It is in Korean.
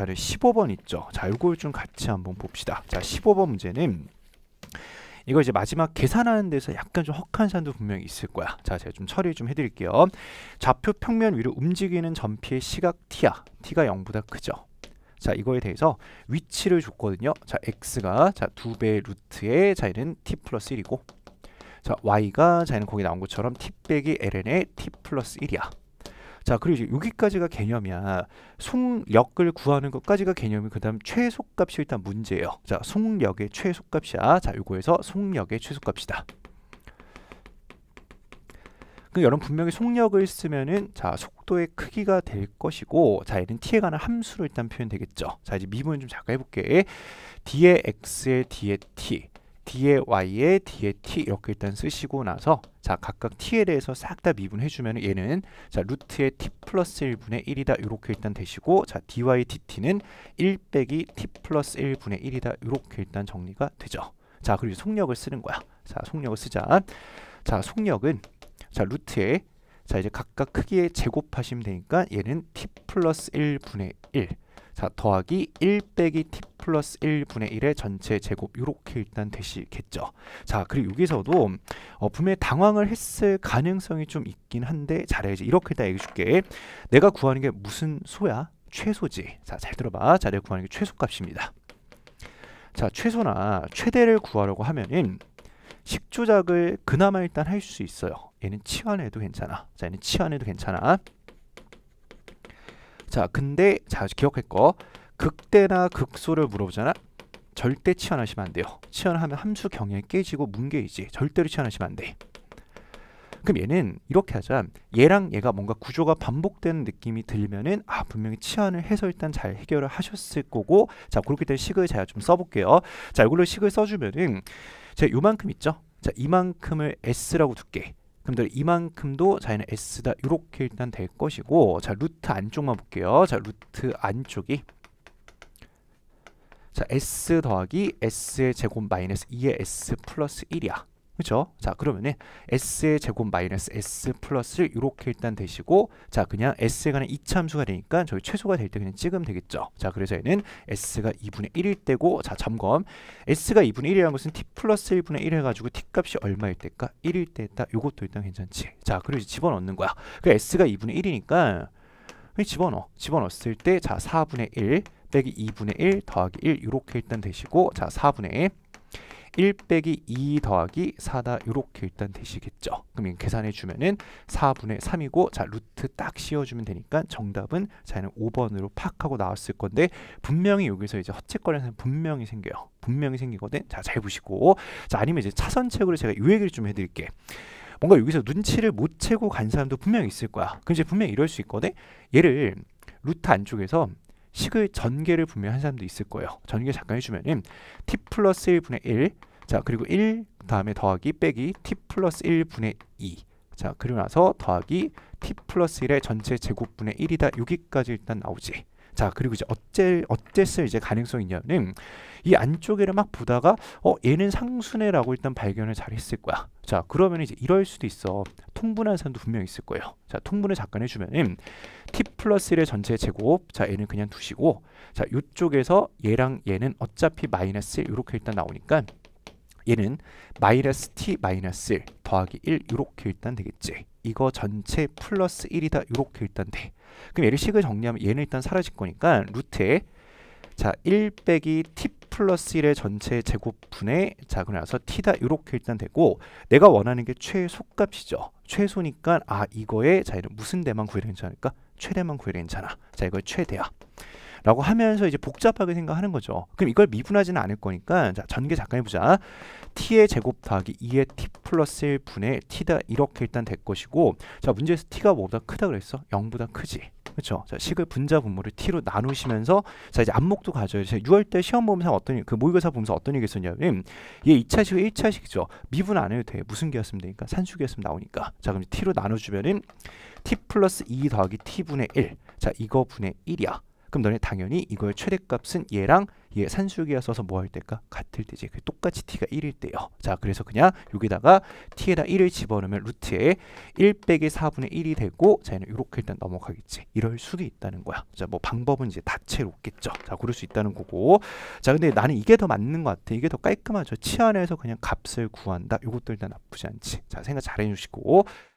자료 15번 있죠. 자, 요걸 좀 같이 한번 봅시다. 자, 15번 문제는 이거 이제 마지막 계산하는 데서 약간 좀 헉한 산도 분명히 있을 거야. 자, 제가 좀 처리 좀 해드릴게요. 좌표 평면 위로 움직이는 점피의 시각 t야. t가 0보다 크죠. 자, 이거에 대해서 위치를 줬거든요. 자, x가 자, 2배 루트의 자, 얘는 t 플러스 1이고 자, y가 자, 얘는 거기 나온 것처럼 t 빼기 ln의 t 플러스 1이야. 자 그리고 여기까지가 개념이야. 속력을 구하는 것까지가 개념이 그다음 최소값이 일단 문제예요. 자 속력의 최소값이야. 자 요거에서 속력의 최소값이다. 그 여러분 분명히 속력을 쓰면은 자 속도의 크기가 될 것이고 자 얘는 t에 관한 함수로 일단 표현되겠죠. 자 이제 미분 좀 잠깐 해볼게. d의 x의 d의 t D에 Y에 D에 T 이렇게 일단 쓰시고 나서 자 각각 T에 대해서 싹 다 미분해주면 얘는 자 루트의 T 플러스 1분의 1이다 이렇게 일단 되시고 자 DY DT는 1 빼기 T 플러스 1분의 1이다 이렇게 일단 정리가 되죠. 자 그리고 속력을 쓰는 거야. 자 속력을 쓰자. 자 속력은 자루트의자 이제 각각 크기에 제곱하시면 되니까 얘는 T 플러스 1분의 1자 더하기 1 빼기 t 플러스 1분의 1의 전체 제곱 이렇게 일단 되시겠죠. 자 그리고 여기서도 어, 분명히 당황을 했을 가능성이 좀 있긴 한데 자해야 이렇게 다 얘기해줄게. 내가 구하는 게 무슨 소야? 최소지. 자잘 들어봐. 자 내가 구하는 게 최소값입니다. 자 최소나 최대를 구하려고 하면은 식조작을 그나마 일단 할 수 있어요. 얘는 치환해도 괜찮아. 자 얘는 치환해도 괜찮아. 자, 근데 자 기억할 거 극대나 극소를 물어보잖아. 절대 치환하시면 안 돼요. 치환하면 함수 경향이 깨지고 뭉개이지. 절대로 치환하시면 안 돼. 그럼 얘는 이렇게 하자. 얘랑 얘가 뭔가 구조가 반복되는 느낌이 들면은 아 분명히 치환을 해서 일단 잘 해결을 하셨을 거고 자 그렇기 때 식을 제가 좀 써볼게요. 자 이걸로 식을 써주면은 제가 요만큼 있죠. 자 이만큼을 S라고 두께 여러분들 이만큼도 자기는 S다 이렇게 일단 될 것이고 자 루트 안쪽만 볼게요. 자 루트 안쪽이 자 S 더하기 S의 제곱 마이너스 2의 S 플러스 1이야. 그렇죠? 자 그러면은 s의 제곱 마이너스 s 플러스 이렇게 일단 되시고 자 그냥 s에 관한 이참수가 되니까 저희 최소가 될 때 그냥 찍으면 되겠죠. 자 그래서 얘는 s가 2분의 1일 때고 자 잠검 s가 2분의 1이라는 것은 t 플러스 1분의 1 해가지고 t 값이 얼마일 때일까? 1일 때다. 요것도 일단 괜찮지. 자 그리고 이제 집어넣는 거야. 그 s가 2분의 1이니까 집어넣어. 집어넣었을 때 자 4분의 1 빼기 2분의 1 더하기 1 이렇게 일단 되시고 자 4분의 1 1 빼기 2 더하기 4다 이렇게 일단 되시겠죠. 그럼 계산해 주면은 4분의 3이고 자 루트 딱 씌워주면 되니까 정답은 자는 5번으로 팍 하고 나왔을 건데 분명히 여기서 이제 허책거리는 분명히 생겨요. 분명히 생기거든. 자잘 보시고 자 아니면 이제 차선책으로 제가 요 얘기를 좀 해드릴게. 뭔가 여기서 눈치를 못 채고 간 사람도 분명히 있을 거야. 그럼 이제 분명히 이럴 수 있거든. 얘를 루트 안쪽에서 식의 전개를 분명히 한 사람도 있을 거예요. 전개 잠깐 해주면 t 플러스 1분의 1. 자, 그리고 1 다음에 더하기 빼기 t 플러스 1분의 2. 자, 그리고 나서 더하기 t 플러스 1의 전체 제곱분의 1이다. 여기까지 일단 나오지. 자 그리고 이제 어째 어째서 이제 가능성이 있냐면 이 안쪽에를 막 보다가 어 얘는 상순회라고 일단 발견을 잘 했을 거야. 자 그러면 이제 이럴 수도 있어. 통분한 산도 분명 히 있을 거예요. 자 통분을 잠깐 해주면 t 플러스 1의 전체 제곱 자 얘는 그냥 두시고 자 이쪽에서 얘랑 얘는 어차피 마이너스 이렇게 일단 나오니까 얘는 마이너스 t 마이너스 1 더하기 1 이렇게 일단 되겠지. 이거 전체 플러스 1이다 이렇게 일단 돼. 그럼 얘를 식을 정리하면 얘는 일단 사라질 거니까 루트에 자1 빼기 t 플러스 1의 전체 제곱분의 자 그래서 t다 이렇게 일단 되고 내가 원하는 게 최소값이죠. 최소니까 아 이거에 자 얘는 무슨 대만 구해야 되는지 아니까 최대만 구해도 괜찮아. 자, 이걸 최대야. 라고 하면서 이제 복잡하게 생각하는 거죠. 그럼 이걸 미분하지는 않을 거니까 자, 전개 잠깐 해보자. t의 제곱 더하기 2의 t 플러스 1분의 t다 이렇게 일단 될 것이고 자 문제에서 t가 뭐보다 크다 그랬어? 0보다 크지. 그렇죠. 자, 식을 분자 분모를 t로 나누시면서 자 이제 안목도 가져요. 제 6월때 시험 보면서 어떤 그 모의고사 보면서 어떤 얘기 했었냐면 얘 2차식이 1차식이죠. 미분 안 해도 돼. 무슨 계였으면 되니까 산수계였으면 나오니까. 자 그럼 t로 나눠주면은 t 플러스 2 더하기 t분의 1. 자 이거 분의 1이야. 그럼 너네 당연히 이거의 최대값은 얘랑 예, 산수기가 써서 뭐 할 때가 같을 때지. 똑같이 t가 1일 때요. 자, 그래서 그냥 여기다가 t에다 1을 집어넣으면 루트에 1 빼기 4분의 1이 되고 자, 얘는 이렇게 일단 넘어가겠지. 이럴 수도 있다는 거야. 자, 뭐 방법은 이제 다채롭겠죠. 자, 그럴 수 있다는 거고. 자, 근데 나는 이게 더 맞는 것 같아. 이게 더 깔끔하죠. 치안에서 그냥 값을 구한다. 이것도 일단 나쁘지 않지. 자, 생각 잘 해주시고.